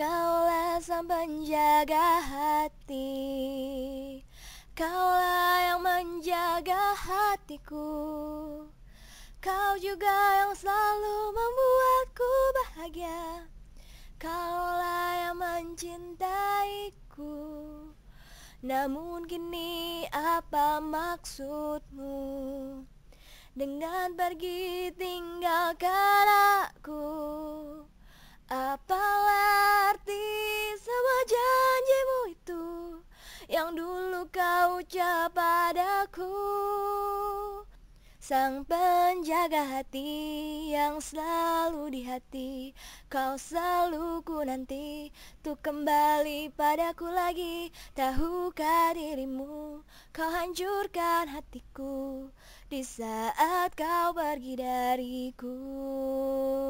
Kaulah sang penjaga hati Kaulah yang menjaga hatiku Kau juga yang selalu membuatku bahagia Kaulah yang mencintaiku Namun kini apa maksudmu Dengan pergi tinggalkan yang dulu kau ucap padaku Sang penjaga hati yang selalu di hati Kau selalu ku nanti Tuh kembali padaku lagi Tahukah dirimu Kau hancurkan hatiku Di saat kau pergi dariku